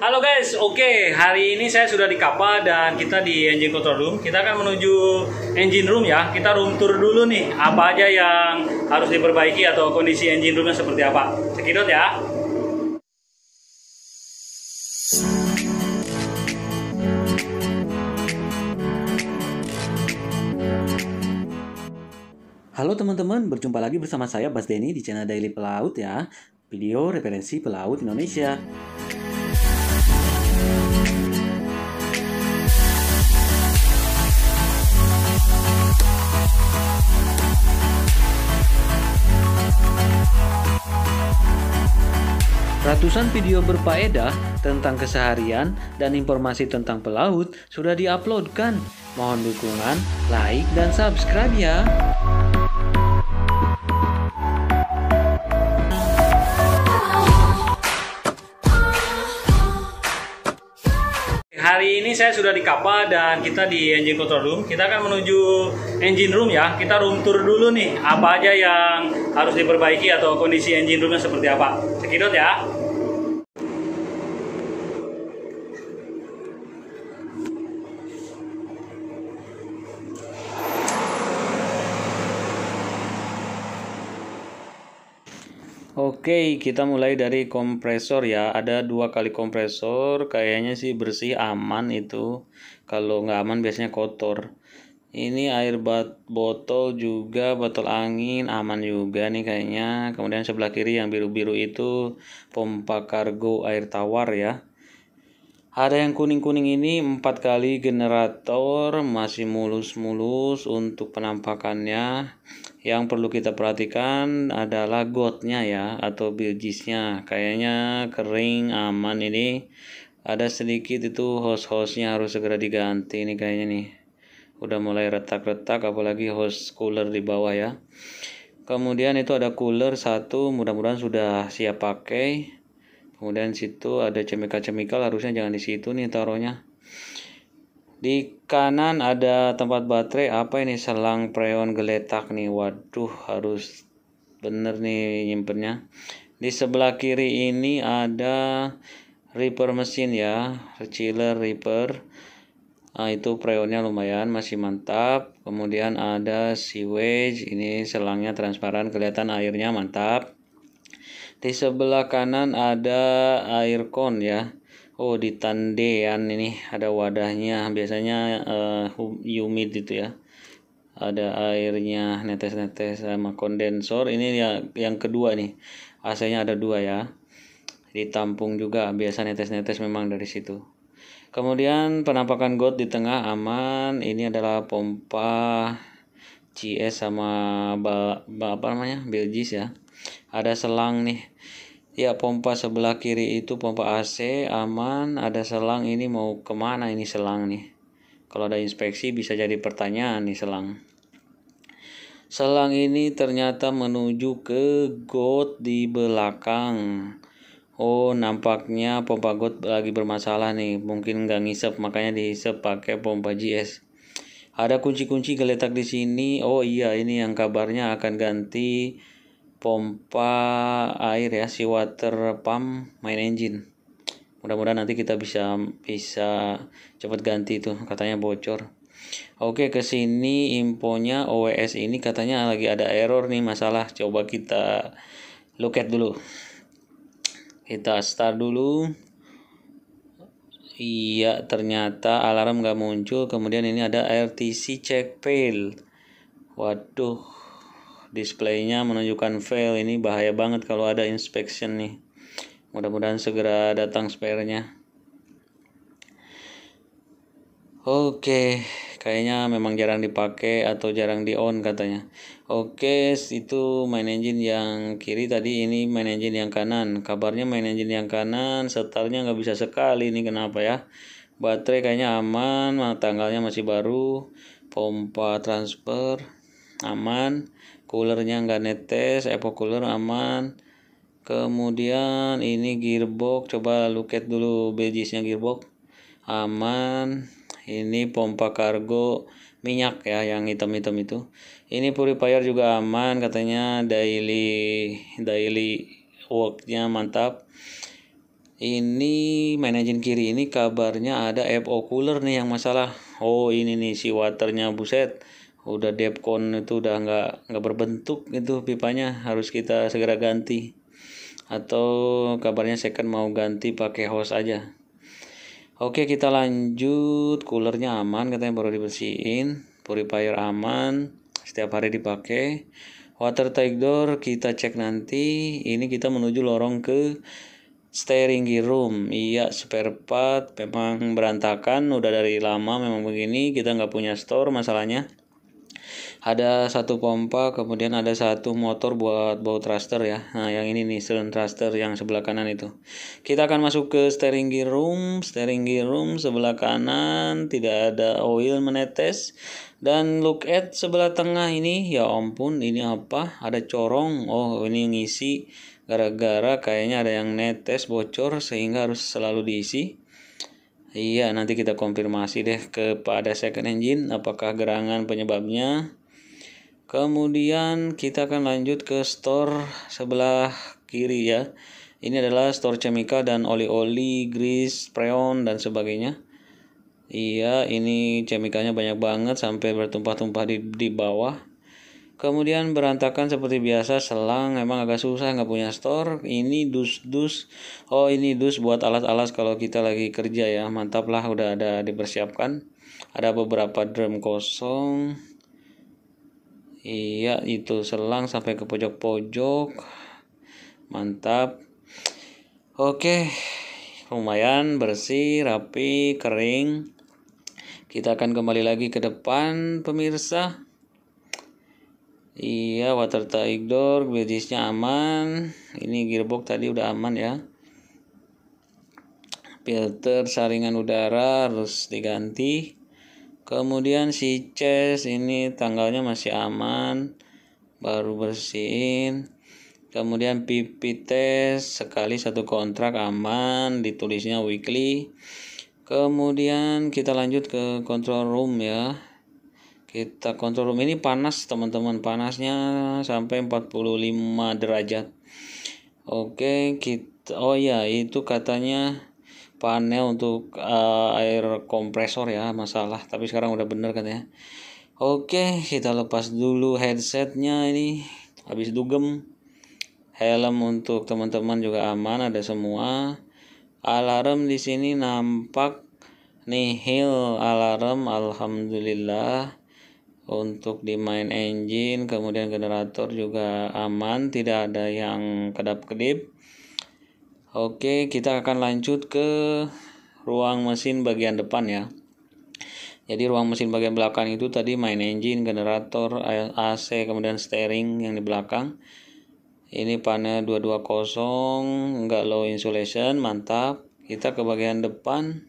Halo guys, oke hari ini saya sudah di kapal dan kita di engine control room. Kita akan menuju engine room ya. Kita room tour dulu nih. Apa aja yang harus diperbaiki atau kondisi engine roomnya seperti apa? Cekidot ya. Halo teman-teman, berjumpa lagi bersama saya Bas Denny di channel Daily Pelaut ya. Video referensi pelaut Indonesia. Ratusan video berfaedah tentang keseharian dan informasi tentang pelaut sudah diuploadkan. Mohon dukungan, like, dan subscribe ya. Hari ini saya sudah di kapal dan kita di engine control room. Kita akan menuju engine room ya. Kita room tour dulu nih. Apa aja yang harus diperbaiki atau kondisi engine roomnya seperti apa. Sekidot ya. Oke, kita mulai dari kompresor ya. Ada dua kali kompresor, kayaknya sih bersih aman itu. Kalau nggak aman biasanya kotor. Ini air bat botol juga, botol angin aman juga nih kayaknya. Kemudian sebelah kiri yang biru-biru itu pompa kargo air tawar ya. Ada yang kuning-kuning ini empat kali generator masih mulus-mulus untuk penampakannya. Yang perlu kita perhatikan adalah gotnya ya atau bilgisnya. Kayaknya kering aman ini. Ada sedikit itu hose hose harus segera diganti ini kayaknya nih. Udah mulai retak-retak apalagi hose cooler di bawah ya. Kemudian itu ada cooler satu mudah-mudahan sudah siap pakai kemudian situ ada cemikal-cemikal harusnya jangan di situ nih taruhnya di kanan ada tempat baterai apa ini selang preon geletak nih waduh harus bener nih nyimpennya di sebelah kiri ini ada reaper mesin ya chiller reaper nah, itu preonnya lumayan masih mantap kemudian ada sewage ini selangnya transparan kelihatan airnya mantap di sebelah kanan ada air aircon ya. Oh, di tandean ini ada wadahnya. Biasanya uh, humid itu ya. Ada airnya netes-netes sama kondensor. Ini ya yang kedua nih. AC-nya ada dua ya. Ditampung juga biasa netes-netes memang dari situ. Kemudian penampakan got di tengah aman. Ini adalah pompa CS sama ba, ba, apa namanya Belgis ya ada selang nih ya pompa sebelah kiri itu pompa AC aman ada selang ini mau kemana ini selang nih kalau ada inspeksi bisa jadi pertanyaan nih selang selang ini ternyata menuju ke got di belakang Oh nampaknya pompa got lagi bermasalah nih mungkin nggak ngisep makanya dihisep pakai pompa GS ada kunci-kunci geletak di sini. Oh iya, ini yang kabarnya akan ganti pompa air ya, si water pump main engine. Mudah-mudahan nanti kita bisa bisa cepat ganti itu, katanya bocor. Oke, ke sini imponya OWS ini katanya lagi ada error nih masalah. Coba kita look at dulu. Kita start dulu iya ternyata alarm nggak muncul kemudian ini ada RTC check fail waduh displaynya menunjukkan fail ini bahaya banget kalau ada inspection nih mudah-mudahan segera datang sparenya oke kayaknya memang jarang dipakai atau jarang di on katanya Oke, itu main engine yang kiri tadi, ini main engine yang kanan. Kabarnya main engine yang kanan, setarnya nggak bisa sekali ini kenapa ya? Baterai kayaknya aman, tanggalnya masih baru, pompa transfer aman, coolernya nggak netes, epo cooler aman. Kemudian ini gearbox, coba luket dulu bejisnya gearbox, aman ini pompa kargo minyak ya yang hitam-hitam itu ini purifier juga aman katanya daily daily worknya mantap ini manajin kiri ini kabarnya ada FO cooler nih yang masalah oh ini nih si waternya buset udah depcon itu udah nggak nggak berbentuk itu pipanya harus kita segera ganti atau kabarnya second mau ganti pakai hose aja Oke kita lanjut coolernya aman katanya baru dibersihin purifier aman setiap hari dipakai water tight door kita cek nanti ini kita menuju lorong ke steering gear room iya spare part memang berantakan udah dari lama memang begini kita nggak punya store masalahnya ada satu pompa kemudian ada satu motor buat baut thruster ya nah yang ini nih silent thruster yang sebelah kanan itu kita akan masuk ke steering gear room steering gear room sebelah kanan tidak ada oil menetes dan look at sebelah tengah ini ya ampun ini apa ada corong oh ini ngisi gara-gara kayaknya ada yang netes bocor sehingga harus selalu diisi Iya, nanti kita konfirmasi deh kepada second engine apakah gerangan penyebabnya. Kemudian kita akan lanjut ke store sebelah kiri ya. Ini adalah store cemika dan oli-oli, grease, preon dan sebagainya. Iya, ini cemikanya banyak banget sampai bertumpah-tumpah di di bawah. Kemudian berantakan seperti biasa, selang emang agak susah nggak punya store. Ini dus-dus, oh ini dus buat alas-alas kalau kita lagi kerja ya. Mantap lah udah ada dipersiapkan. Ada beberapa drum kosong. Iya itu selang sampai ke pojok-pojok. Mantap. Oke, lumayan bersih, rapi, kering. Kita akan kembali lagi ke depan pemirsa Iya, water tight door, gradisnya aman. Ini gearbox tadi udah aman ya. Filter saringan udara harus diganti. Kemudian si chest ini tanggalnya masih aman, baru bersihin. Kemudian pipi test sekali satu kontrak aman, ditulisnya weekly. Kemudian kita lanjut ke control room ya kita kontrol room ini panas teman-teman panasnya sampai 45 derajat oke kita oh ya itu katanya panel untuk uh, air kompresor ya masalah tapi sekarang udah bener katanya oke kita lepas dulu headsetnya ini habis dugem helm untuk teman-teman juga aman ada semua alarm di sini nampak nihil alarm alhamdulillah untuk di main engine kemudian generator juga aman tidak ada yang kedap-kedip oke kita akan lanjut ke ruang mesin bagian depan ya jadi ruang mesin bagian belakang itu tadi main engine, generator, AC, kemudian steering yang di belakang. Ini panel 220, enggak low insulation, mantap. Kita ke bagian depan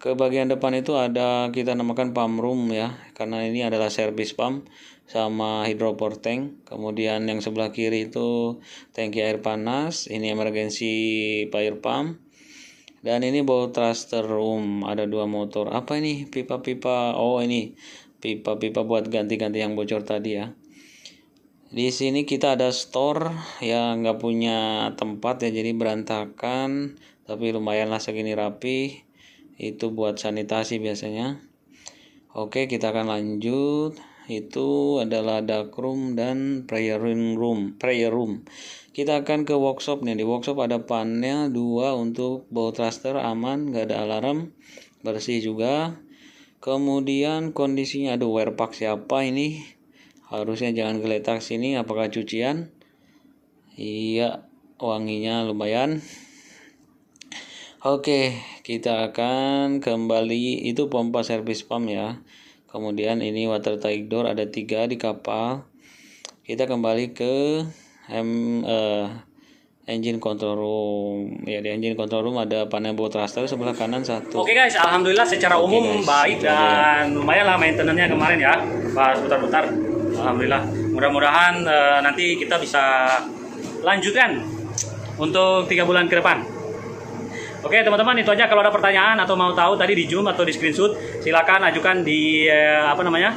ke bagian depan itu ada kita namakan pump room ya karena ini adalah service pump sama hydropower tank kemudian yang sebelah kiri itu tangki air panas ini emergency fire pump dan ini bawa thruster room ada dua motor apa ini pipa-pipa oh ini pipa-pipa buat ganti-ganti yang bocor tadi ya di sini kita ada store yang nggak punya tempat ya jadi berantakan tapi lumayanlah segini rapi itu buat sanitasi biasanya oke kita akan lanjut itu adalah dark room dan prayer room prayer room kita akan ke workshop nih di workshop ada panel dua untuk bow thruster aman nggak ada alarm bersih juga kemudian kondisinya ada wear pack siapa ini harusnya jangan geletak sini apakah cucian iya wanginya lumayan oke kita akan kembali itu pompa servis pump ya kemudian ini water tight door ada tiga di kapal kita kembali ke M, eh, engine control room ya di engine control room ada panel bow thruster sebelah kanan satu oke okay guys alhamdulillah secara umum guys. baik dan lumayan lah maintenance-nya kemarin ya pas putar-putar alhamdulillah mudah-mudahan uh, nanti kita bisa lanjutkan untuk tiga bulan ke depan Oke teman-teman itu aja kalau ada pertanyaan atau mau tahu tadi di zoom atau di screenshot silakan ajukan di eh, apa namanya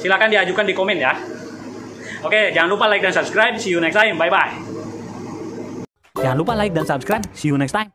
silakan diajukan di komen ya. Oke jangan lupa like dan subscribe. See you next time. Bye bye. Jangan lupa like dan subscribe. See you next time.